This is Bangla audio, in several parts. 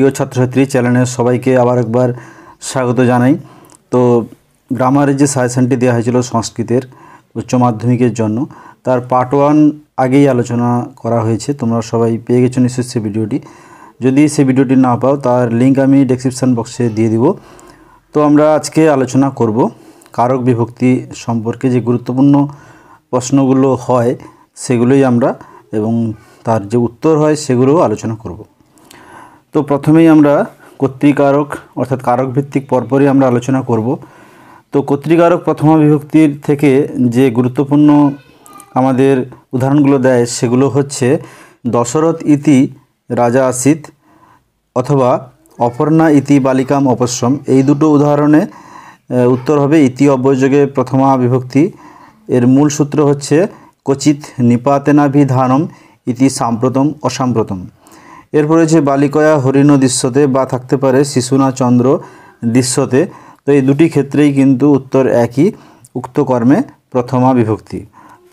প্রিয় ছাত্রছাত্রী চ্যানেলের সবাইকে আবার একবার স্বাগত জানাই তো গ্রামারের যে সাজেশনটি দেওয়া হয়েছিল সংস্কৃতের উচ্চ মাধ্যমিকের জন্য তার পার্ট ওয়ান আগেই আলোচনা করা হয়েছে তোমরা সবাই পেয়ে গেছো নিশ্চয় সেই ভিডিওটি যদি সে ভিডিওটি না পাও তার লিঙ্ক আমি ডেসক্রিপশান বক্সে দিয়ে দিব তো আমরা আজকে আলোচনা করব কারক বিভক্তি সম্পর্কে যে গুরুত্বপূর্ণ প্রশ্নগুলো হয় সেগুলোই আমরা এবং তার যে উত্তর হয় সেগুলোও আলোচনা করব তো প্রথমেই আমরা কর্তৃকারক অর্থাৎ কারক ভিত্তিক পরপরই আমরা আলোচনা করব তো কর্তৃকারক প্রথমা বিভক্তির থেকে যে গুরুত্বপূর্ণ আমাদের উদাহরণগুলো দেয় সেগুলো হচ্ছে দশরথ ইতি রাজা আসিত অথবা অপর্ণা ইতি বালিকাম অপশ্রম এই দুটো উদাহরণে উত্তর হবে ইতি অব্যযোগে প্রথমা বিভক্তি এর মূল সূত্র হচ্ছে কচিত নিপাতেনাভিধানম ইতি সাম্প্রতম অসাম্প্রতম এরপরে যে বালিকয়া হরিণ দৃশ্যতে বা থাকতে পারে শিশুনা চন্দ্র দৃশ্যতে তো এই দুটি ক্ষেত্রেই কিন্তু উত্তর একই উক্ত কর্মে প্রথমা বিভক্তি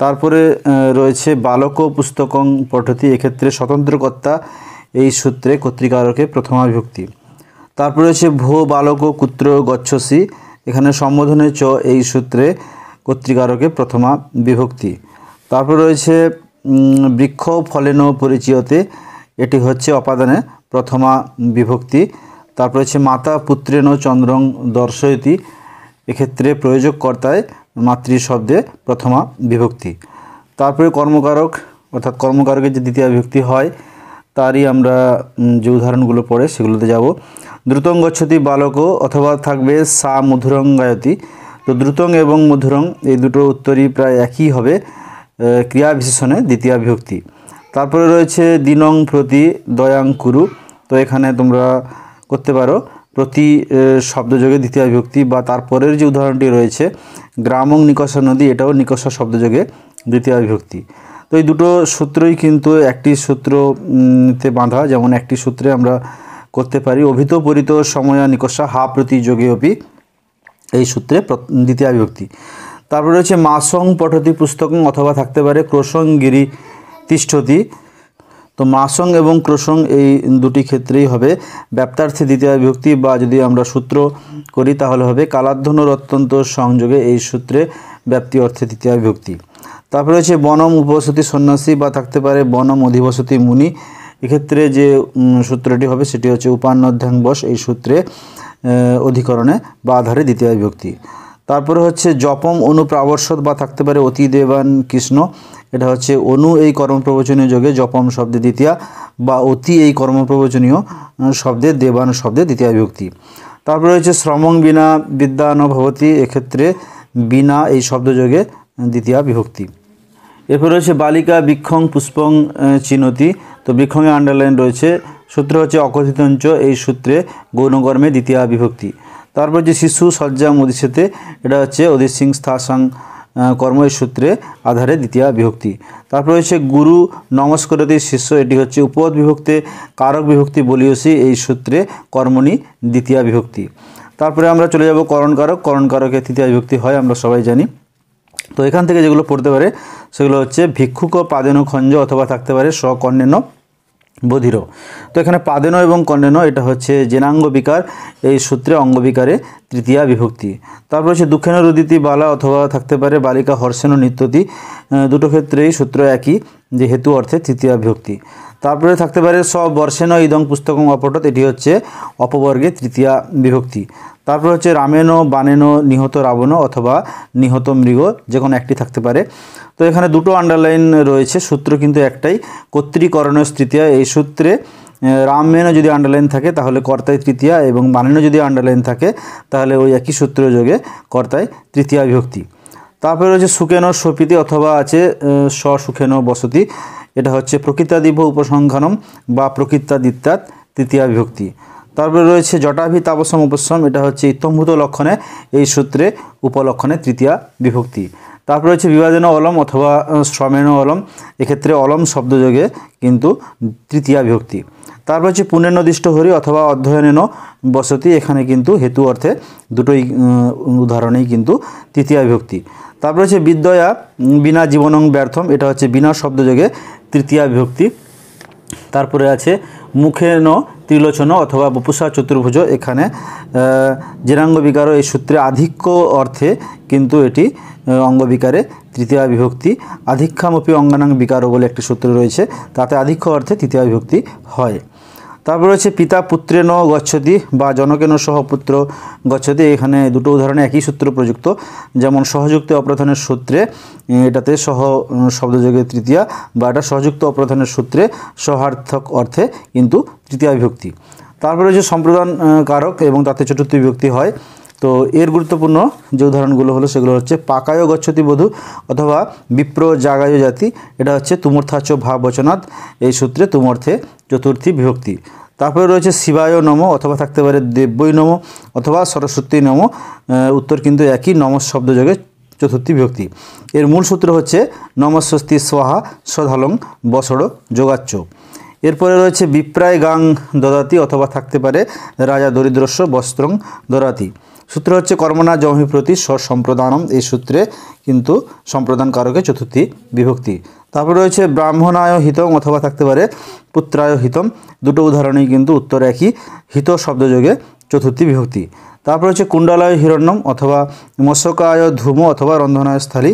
তারপরে রয়েছে বালক পুস্তকং পঠতি এক্ষেত্রে স্বতন্ত্রকর্তা এই সূত্রে কর্তৃকারকে প্রথমা বিভক্তি তারপরে রয়েছে ভো বালক কুত্র গচ্ছসি এখানে সম্বোধনে চ এই সূত্রে কর্তৃকারকে প্রথমা বিভক্তি তারপর রয়েছে বৃক্ষ ফলেন পরিচয়তে এটি হচ্ছে অপাদানে প্রথমা বিভক্তি তারপর হচ্ছে মাতা পুত্রেন চন্দ্রং দর্শয়তি এক্ষেত্রে প্রয়োজক কর্তায় মাতৃ শব্দে প্রথমা বিভক্তি তারপরে কর্মকারক অর্থাৎ কর্মকারকের যে দ্বিতীয় বিভক্তি হয় তারই আমরা যে উদাহরণগুলো পড়ে সেগুলোতে যাব দ্রুতং গচ্ছতি বালক অথবা থাকবে সা মধুরং গায়তি তো দ্রুতং এবং মধুরং এই দুটো উত্তরই প্রায় একই হবে ক্রিয়া বিশেষণে দ্বিতীয় বিভক্তি তারপরে রয়েছে দিনং প্রতি দয়াং কুরু তো এখানে তোমরা করতে পারো প্রতি শব্দযোগে দ্বিতীয় বিভক্তি বা তারপরের যে উদাহরণটি রয়েছে গ্রামং নিকষা নদী এটাও নিকষা শব্দযোগে দ্বিতীয় বিভক্তি তো এই দুটো সূত্রই কিন্তু একটি সূত্রতে বাঁধা যেমন একটি সূত্রে আমরা করতে পারি অভিতপরিত সময়া নিকষা হা প্রতিযোগে যোগে অপি এই সূত্রে দ্বিতীয় বিভক্তি তারপরে রয়েছে মাসং পঠতি পুস্তকং অথবা থাকতে পারে ক্রোশং তিষ্ঠতি তো মাসং এবং ক্রসং এই দুটি ক্ষেত্রেই হবে ব্যাপ্তার্থে দ্বিতীয় বিভক্তি বা যদি আমরা সূত্র করি তাহলে হবে কালাধ্যনর অত্যন্ত সংযোগে এই সূত্রে ব্যাপ্তি অর্থে দ্বিতীয় বিভক্তি তারপরে হচ্ছে বনম উপসতি সন্ন্যাসী বা থাকতে পারে বনম অধিবসতি মুনি এক্ষেত্রে যে সূত্রটি হবে সেটি হচ্ছে উপান্নধ্যাংবশ এই সূত্রে অধিকরণে বা আধারে দ্বিতীয় বিভক্তি তারপরে হচ্ছে জপম অনুপ্রাবর্ষদ বা থাকতে পারে অতিদেবান কৃষ্ণ এটা হচ্ছে অনু এই কর্মপ্রবচনীয় যোগে জপম শব্দে দ্বিতীয়া বা অতি এই কর্মপ্রবচনীয় শব্দে দেবান শব্দে দ্বিতীয় বিভক্তি তারপরে রয়েছে শ্রমং বিনা বিদ্যান ভবতী এক্ষেত্রে বিনা এই শব্দযোগে দ্বিতীয় বিভক্তি এরপর রয়েছে বালিকা বৃক্ষং পুষ্পং চিনতি তো বৃক্ষঙ্গে আন্ডারলাইন রয়েছে সূত্র হচ্ছে অকথিতঞ্চ এই সূত্রে গৌণকর্মে দ্বিতীয় বিভক্তি তারপর যে শিশু সজ্জাম অধিষেতে এটা হচ্ছে অধিসিং স্থাসাং কর্মের সূত্রে আধারে দ্বিতীয় বিভক্তি তারপর হচ্ছে গুরু নমস্কারতি শিষ্য এটি হচ্ছে উপপদ বিভক্তি কারক বিভক্তি বলিয়সি এই সূত্রে কর্মণি দ্বিতীয় বিভক্তি তারপরে আমরা চলে যাব করণকারক করণকারকের তৃতীয় বিভক্তি হয় আমরা সবাই জানি তো এখান থেকে যেগুলো পড়তে পারে সেগুলো হচ্ছে ভিক্ষুক পাদেনু খঞ্জ অথবা থাকতে পারে সকর্ণেন্য বধির তো এখানে পাদেন এবং কন্ডেন এটা হচ্ছে জেনাঙ্গ বিকার এই সূত্রে অঙ্গবিকারে তৃতীয়া বিভক্তি তারপর হচ্ছে দুঃখেন রুদিতি বালা অথবা থাকতে পারে বালিকা হর্ষেন ও নিত্যতি দুটো ক্ষেত্রেই সূত্র একই যে হেতু অর্থে তৃতীয়া বিভক্তি তারপরে থাকতে পারে স্ববর্ষেন ইদং পুস্তকং অপটত এটি হচ্ছে অপবর্গে তৃতীয়া বিভক্তি তারপর হচ্ছে রামেন বানেন নিহত রাবণ অথবা নিহত মৃগ যে কোনো একটি থাকতে পারে তো এখানে দুটো আন্ডারলাইন রয়েছে সূত্র কিন্তু একটাই কর্তৃকরণ তৃতীয়া এই সূত্রে রামেনও যদি আন্ডারলাইন থাকে তাহলে কর্তায় তৃতীয়া এবং বানেনও যদি আন্ডারলাইন থাকে তাহলে ওই একই সূত্র যোগে কর্তায় তৃতীয়া বিভক্তি তারপরে রয়েছে সুখেন সপিতি অথবা আছে সুখেন বসতি এটা হচ্ছে প্রকৃতাদিব উপসংখ্যানম বা প্রকৃতাদিত্যাত তৃতীয়া বিভক্তি তারপরে রয়েছে জটাভি তাপসম উপশম এটা হচ্ছে ইত্যম্ভূত লক্ষণে এই সূত্রে উপলক্ষণে তৃতীয়া বিভক্তি তারপর রয়েছে বিভাজন অলম অথবা শ্রমেণ অলম এক্ষেত্রে অলম শব্দযোগে কিন্তু তৃতীয়া বিভক্তি তারপর হচ্ছে পুনর্নদিষ্ট হরি অথবা অধ্যয়নেন বসতি এখানে কিন্তু হেতু অর্থে দুটোই উদাহরণেই কিন্তু তৃতীয়া বিভক্তি তারপর হচ্ছে বিদ্যয়া বিনা জীবনং ব্যর্থম এটা হচ্ছে বিনা শব্দযোগে তৃতীয়া বিভক্তি তারপরে আছে মুখেন ত্রিলোচন অথবা বপুষা চতুর্ভুজ এখানে জেরাঙ্গ বিকারও এই সূত্রে আধিক্য অর্থে কিন্তু এটি অঙ্গবিকারে তৃতীয় বিভক্তি আধিক্ষামপি অঙ্গানাং বিকারও বলে একটি সূত্র রয়েছে তাতে আধিক্য অর্থে তৃতীয় বিভক্তি হয় তারপরে রয়েছে পিতা পুত্রেন গচ্ছতি বা জনকেন সহপুত্র গচ্ছতি এখানে দুটো উদাহরণে একই সূত্র প্রযুক্ত যেমন সহযুক্ত অপ্রধানের সূত্রে এটাতে সহ শব্দযোগে তৃতীয়া বা এটা সহযুক্ত অপ্রধানের সূত্রে সহার্থক অর্থে কিন্তু তৃতীয় বিভক্তি তারপরে যে সম্প্রদান কারক এবং তাতে চতুর্থ বিভক্তি হয় তো এর গুরুত্বপূর্ণ যে উদাহরণগুলো হলো সেগুলো হচ্ছে পাকায় গচ্ছতি বধূ অথবা বিপ্র জাগায় জাতি এটা হচ্ছে তুমর্থাচ ভাব বচনাথ এই সূত্রে তুমর্থে চতুর্থী বিভক্তি তারপরে রয়েছে শিবায় নম অথবা থাকতে পারে দেব্যই নম অথবা সরস্বতী নম উত্তর কিন্তু একই নম শব্দযোগে চতুর্থী বিভক্তি এর মূল সূত্র হচ্ছে নমস্বস্তি সোহা সধালং বসড় যোগাচ্চ এরপরে রয়েছে বিপ্রায় গাং দদাতি অথবা থাকতে পারে রাজা দরিদ্রস্য বস্ত্রং দরাতি সূত্র হচ্ছে কর্মনা জমি প্রতি সম্প্রদানম এই সূত্রে কিন্তু সম্প্রদান কারকে চতুর্থী বিভক্তি তারপর রয়েছে ব্রাহ্মণায় হিতম অথবা থাকতে পারে পুত্রায় হিতম দুটো উদাহরণই কিন্তু উত্তর একই হিত শব্দযোগে চতুর্থী বিভক্তি তারপর হচ্ছে কুণ্ডালয় হিরণ্যম অথবা মৎস্যকায় ধূম অথবা রন্ধনায় স্থলী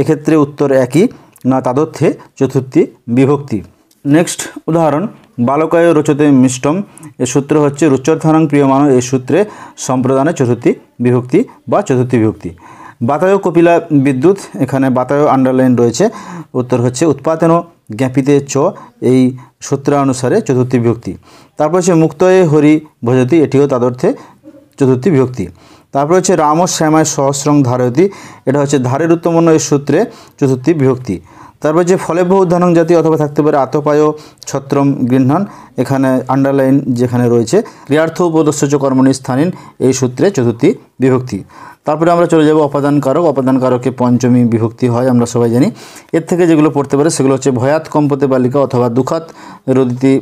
এক্ষেত্রে উত্তর একই না তাদর্থে চতুর্থী বিভক্তি নেক্সট উদাহরণ বালকায় রোচতে মিষ্টম এ সূত্র হচ্ছে রুচর্ধনাং প্রিয়মান এই সূত্রে সম্প্রদানে চতুর্থী বিভক্তি বা চতুর্থী বিভক্তি বাতায় কপিলা বিদ্যুৎ এখানে বাতায় আন্ডারলাইন রয়েছে উত্তর হচ্ছে উৎপাদন জ্ঞাপিতে চ এই সূত্রানুসারে চতুর্থী বিভক্তি তারপর হচ্ছে মুক্তয়ে হরি ভজতি এটিও তাদর্থে চতুর্থী বিভক্তি তারপর হচ্ছে রাম শ্যামায় সহস্রং ধারয়তি এটা হচ্ছে ধারের উত্তমন্য এই সূত্রে চতুর্থী বিভক্তি তারপর যে বহু উদ্ধানং জাতি অথবা থাকতে পারে আতপায় ছত্রম গৃহণ এখানে আন্ডারলাইন যেখানে রয়েছে ক্রিয়ার্থ উপদস্য কর্মণী স্থানীন এই সূত্রে চতুর্থী বিভক্তি তারপরে আমরা চলে যাব অপাদান কারক অপাদান কারকে পঞ্চমী বিভক্তি হয় আমরা সবাই জানি এর থেকে যেগুলো পড়তে পারে সেগুলো হচ্ছে ভয়াত কম্পতে বালিকা অথবা দুঃখাত রদিতি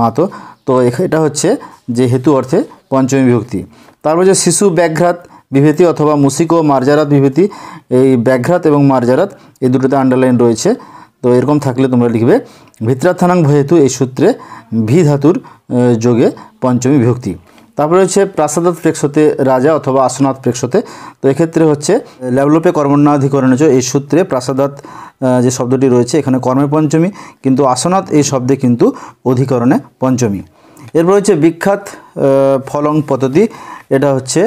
মাতো তো এটা হচ্ছে যে হেতু অর্থে পঞ্চমী বিভক্তি তারপর যে শিশু ব্যাঘ্রাত বিভেতি অথবা মুসিক ও মার্জারাত বিভেতি এই ব্যাঘ্রাত এবং মার্জারাত এই দুটোতে আন্ডারলাইন রয়েছে তো এরকম থাকলে তোমরা লিখবে ভিত্রাথানাং ভেহেতু এই সূত্রে ভি ধাতুর যোগে পঞ্চমী বিভক্তি তারপরে হচ্ছে প্রাসাদাত প্রেক্ষতে রাজা অথবা আসনাত প্রেক্ষতে তো এক্ষেত্রে হচ্ছে ল্যাবলোপে কর্মণ্যাধিকরণজ এই সূত্রে প্রাসাদাত যে শব্দটি রয়েছে এখানে কর্মে পঞ্চমী কিন্তু আসনাত এই শব্দে কিন্তু অধিকরণে পঞ্চমী এরপর হচ্ছে বিখ্যাত ফলং পদ্ধতি এটা হচ্ছে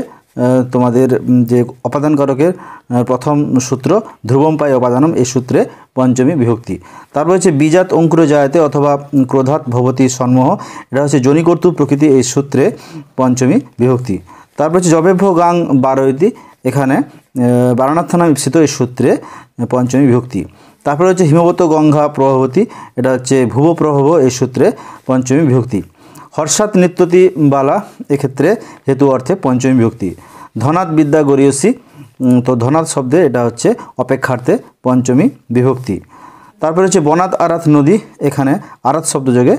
তোমাদের যে উপাদানকারকের প্রথম সূত্র ধ্রুবম পায় উপাদানম এই সূত্রে পঞ্চমী বিভক্তি তারপর হচ্ছে বিজাত অঙ্কুর জায়তে অথবা ক্রোধাত ভবতী সন্মোহ এটা হচ্ছে জনিকর্তু প্রকৃতি এই সূত্রে পঞ্চমী বিভক্তি তারপর হচ্ছে জবেভ্য গাং বারয়তি এখানে বারানার্থনাম ইপসিত এই সূত্রে পঞ্চমী বিভক্তি তারপরে হচ্ছে হিমবত গঙ্গা প্রভাবতী এটা হচ্ছে ভুব প্রভাব এই সূত্রে পঞ্চমী বিভক্তি হর্ষাৎ নৃত্যতি বালা এক্ষেত্রে হেতু অর্থে পঞ্চমী বিভক্তি ধনাৎ বিদ্যা গরিয়সী তো ধনাৎ শব্দে এটা হচ্ছে অপেক্ষার্থে পঞ্চমী বিভক্তি তারপরে হচ্ছে বনাত আরাত নদী এখানে আরাত শব্দযোগে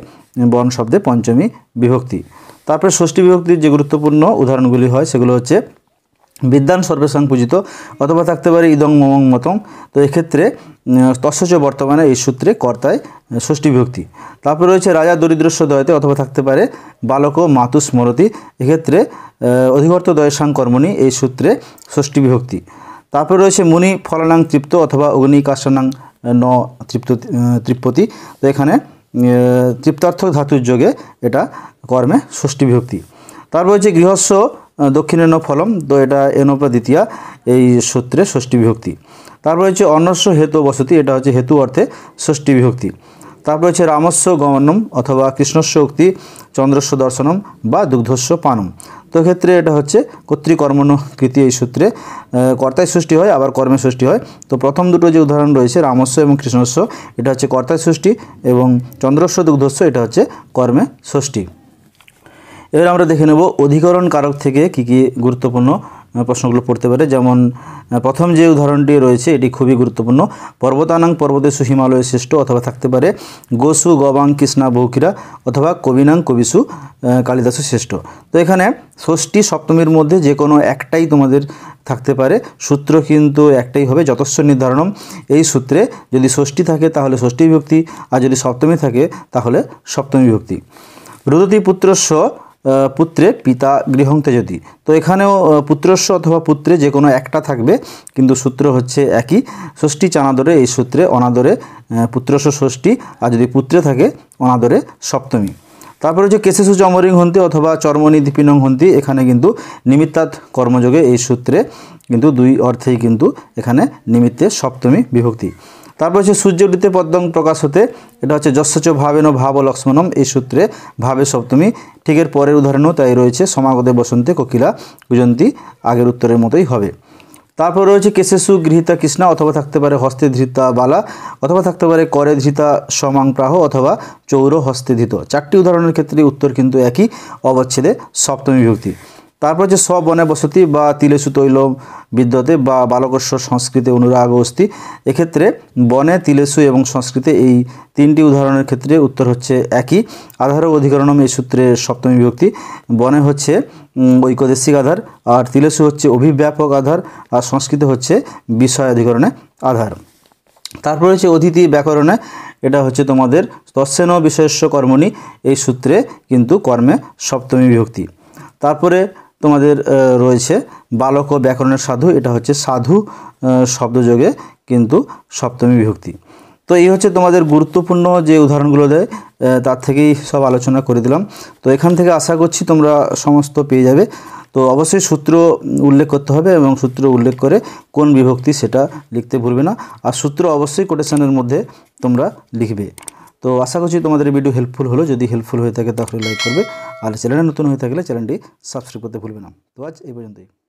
বন শব্দে পঞ্চমী বিভক্তি তারপরে ষষ্ঠী বিভক্তির যে গুরুত্বপূর্ণ উদাহরণগুলি হয় সেগুলো হচ্ছে বিদ্যান সর্বেশাং পূজিত অথবা থাকতে পারে ইদং মমং মতং তো এক্ষেত্রে তস্য বর্তমানে এই সূত্রে কর্তায় ষষ্ঠী বিভক্তি তারপর রয়েছে রাজা দরিদ্র দয়তে অথবা থাকতে পারে বালক ও মাতু স্মরতি এক্ষেত্রে অধিকর্ত দয়সাং কর্মণি এই সূত্রে ষষ্ঠী বিভক্তি তারপর রয়েছে মুনি ফলানাং তৃপ্ত অথবা অগ্নিকাশনাং ন তৃপ্ত তৃপ্পতি তো এখানে তৃপ্তার্থক ধাতুর যোগে এটা কর্মে ষষ্ঠী বিভক্তি তারপর হচ্ছে গৃহস্ব ন ফলম তো এটা এনোপা দ্বিতীয়া এই সূত্রে ষষ্ঠী বিভক্তি তারপর হচ্ছে অন্যস্ব হেতু বসতি এটা হচ্ছে হেতু অর্থে ষষ্ঠী বিভক্তি তারপর রয়েছে রামস্য গমনম অথবা কৃষ্ণস্য উক্তি চন্দ্রস্য দর্শনম বা দুগ্ধস্য পানম তো ক্ষেত্রে এটা হচ্ছে কর্তৃকর্মণ কৃতি এই সূত্রে কর্তায় সৃষ্টি হয় আবার কর্মে সৃষ্টি হয় তো প্রথম দুটো যে উদাহরণ রয়েছে রামস্য এবং কৃষ্ণস্য এটা হচ্ছে কর্তায় সৃষ্টি এবং চন্দ্রস্ব দুগ্ধস্য এটা হচ্ছে কর্মে ষষ্ঠী এবার আমরা দেখে নেব অধিকরণ কারক থেকে কি কি গুরুত্বপূর্ণ প্রশ্নগুলো পড়তে পারে যেমন প্রথম যে উদাহরণটি রয়েছে এটি খুবই গুরুত্বপূর্ণ পর্বতানাং পর্বতেশু হিমালয় শ্রেষ্ঠ অথবা থাকতে পারে গোসু গবাং কৃষ্ণা বৌকিরা অথবা কবিনাং কবিসু কালিদাসু শ্রেষ্ঠ তো এখানে ষষ্ঠী সপ্তমীর মধ্যে যে কোনো একটাই তোমাদের থাকতে পারে সূত্র কিন্তু একটাই হবে যথেষ্ট নির্ধারণম এই সূত্রে যদি ষষ্ঠী থাকে তাহলে ষষ্ঠী বিভক্তি আর যদি সপ্তমী থাকে তাহলে সপ্তমী বিভক্তি রুদতি পুত্রস্ব পুত্রে পিতা গৃহংতে যদি তো এখানেও পুত্রস্ব অথবা পুত্রে যে কোনো একটা থাকবে কিন্তু সূত্র হচ্ছে একই ষষ্ঠী চানাদরে এই সূত্রে অনাদরে পুত্রস্ব ষষ্ঠী আর যদি পুত্রে থাকে অনাদরে সপ্তমী তারপরে যে কেশেসু চমরিং হন্তি অথবা চর্মনি দীপিনং হন্তি এখানে কিন্তু নিমিত্তাত কর্মযোগে এই সূত্রে কিন্তু দুই অর্থেই কিন্তু এখানে নিমিত্তে সপ্তমী বিভক্তি তারপর হচ্ছে সূর্য উঠিতে পদ্মং প্রকাশ হতে এটা হচ্ছে যশ্বচ ভাবেন ভাব লক্ষ্মণম এই সূত্রে ভাবে সপ্তমী ঠিক এর পরের উদাহরণও তাই রয়েছে সমাগতে বসন্তে কোকিলা কুজন্তী আগের উত্তরের মতোই হবে তারপর রয়েছে কেশেসু গৃহীতা কৃষ্ণা অথবা থাকতে পারে হস্তে ধৃতা বালা অথবা থাকতে পারে করে ধৃতা সমাং প্রাহ অথবা চৌর হস্তে ধৃত চারটি উদাহরণের ক্ষেত্রে উত্তর কিন্তু একই অবচ্ছেদে সপ্তমী বিভক্তি তারপর হচ্ছে সব বনে বসতি বা তিলেসু তৈল বিদ্যতে বা বালকস্ব সংস্কৃতে অনুরাগ অস্থি এক্ষেত্রে বনে তিলেসু এবং সংস্কৃতে এই তিনটি উদাহরণের ক্ষেত্রে উত্তর হচ্ছে একই আধার অধিকরণম এই সূত্রের সপ্তমী বিভক্তি বনে হচ্ছে ঐকদেশিক আধার আর তিলেসু হচ্ছে অভিব্যাপক আধার আর সংস্কৃত হচ্ছে বিষয় অধিকরণে আধার তারপর হচ্ছে অতিথি ব্যাকরণে এটা হচ্ছে তোমাদের তৎসেন বিশেষ কর্মণি এই সূত্রে কিন্তু কর্মে সপ্তমী বিভক্তি তারপরে তোমাদের রয়েছে বালক ও ব্যাকরণের সাধু এটা হচ্ছে সাধু শব্দযোগে কিন্তু সপ্তমী বিভক্তি তো এই হচ্ছে তোমাদের গুরুত্বপূর্ণ যে উদাহরণগুলো দেয় তার থেকেই সব আলোচনা করে দিলাম তো এখান থেকে আশা করছি তোমরা সমস্ত পেয়ে যাবে তো অবশ্যই সূত্র উল্লেখ করতে হবে এবং সূত্র উল্লেখ করে কোন বিভক্তি সেটা লিখতে ভুলবে না আর সূত্র অবশ্যই কোটেশনের মধ্যে তোমরা লিখবে তো আশা করছি তোমাদের ভিডিও হেল্পফুল হলো যদি হেল্পফুল হয়ে থাকে তাহলে লাইক করবে আর চ্যানেলটা নতুন হয়ে থাকলে চ্যানেলটি সাবস্ক্রাইব করতে ভুলবে না তো আজ এই পর্যন্তই